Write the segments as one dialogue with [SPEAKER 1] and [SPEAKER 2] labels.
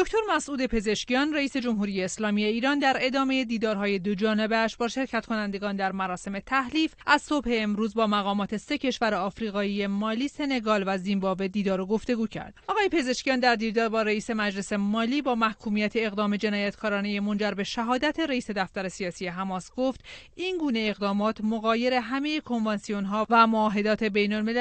[SPEAKER 1] دکتر مسعود پزشکیان رئیس جمهوری اسلامی ایران در ادامه دیدارهای دو اش با شرکت کنندگان در مراسم تحلیف از صبح امروز با مقامات سه کشور آفریقایی مالی، سنگال و زیمبابوه دیدار و گفتگو کرد. آقای پزشکیان در دیدار با رئیس مجلس مالی با محکومیت اقدام جنایتکارانه منجر به شهادت رئیس دفتر سیاسی حماس گفت این گونه اقدامات مغایر همه کنوانسیون ها و معاهدات بین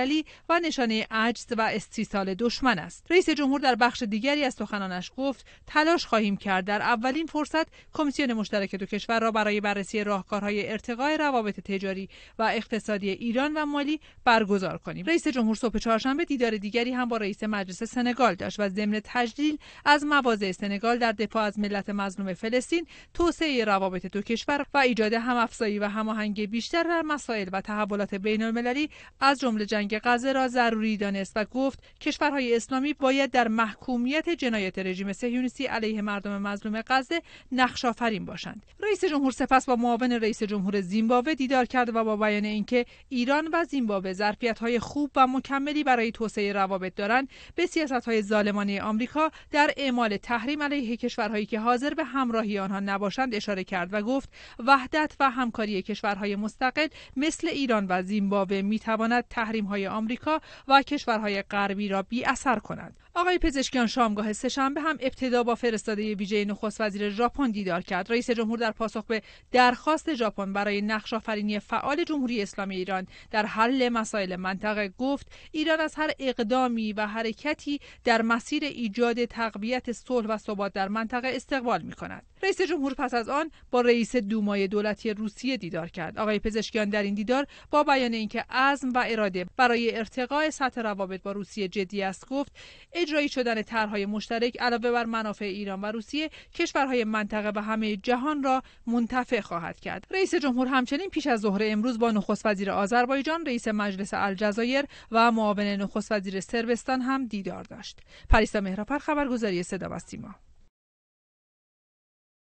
[SPEAKER 1] و نشانه عجز و استیصال دشمن است. رئیس جمهور در بخش دیگری از سخنانش گفت گفت تلاش خواهیم کرد در اولین فرصت کمیسیون مشترک دو کشور را برای بررسی راهکارهای ارتقای روابط تجاری و اقتصادی ایران و مالی برگزار کنیم رئیس جمهور صبح چهارشنبه دیدار دیگری هم با رئیس مجلس سنگال داشت و ضمن تجلیل از مواضع سنگال در دفاع از ملت مظلوم فلسطین توسعه روابط دو کشور و ایجاد همافزایی و هماهنگی بیشتر در مسائل و تحولات بین المللی از جمله جنگ غزه را ضروری دانست و گفت کشورهای اسلامی باید در محکومیت جنایت رژیم رژیم سهیونیستی علیه مردم مظلوم غزه نقش آفرین باشند رئیس جمهور سپس با معاون رئیس جمهور زیمبابوه دیدار کرد و با بیان اینکه ایران و زیمبابوه های خوب و مکملی برای توسعه روابط دارند به های ظالمانه آمریکا در اعمال تحریم علیه کشورهایی که حاضر به همراهی آنها نباشند اشاره کرد و گفت وحدت و همکاری کشورهای مستقل مثل ایران و زیمبابوه میتواند تحریم‌های آمریکا و کشورهای غربی را بی اثر کند آقای پزشکیان شامگاه سهشنبه هم ابتدا با فرستاده ویژه نخست وزیر ژاپن دیدار کرد رئیس جمهور در پاسخ به درخواست ژاپن برای نقش آفرینی فعال جمهوری اسلامی ایران در حل مسائل منطقه گفت ایران از هر اقدامی و حرکتی در مسیر ایجاد تقویت صلح و ثبات در منطقه استقبال می کند. رئیس جمهور پس از آن با رئیس دومای دولتی روسیه دیدار کرد آقای پزشکیان در این دیدار با بیان اینکه عزم و اراده برای ارتقاء سطح روابط با روسیه جدی است گفت اجرایی شدن طرحهای مشترک علاوه بر منافع ایران و روسیه کشورهای منطقه و همه جهان را منتفع خواهد کرد رئیس جمهور همچنین پیش از ظهر امروز با نخست وزیر آذربایجان رئیس مجلس الجزایر و معاون نخست وزیر سربستان هم دیدار داشت پریسا مهراپر خبرگزاری صدا و سیما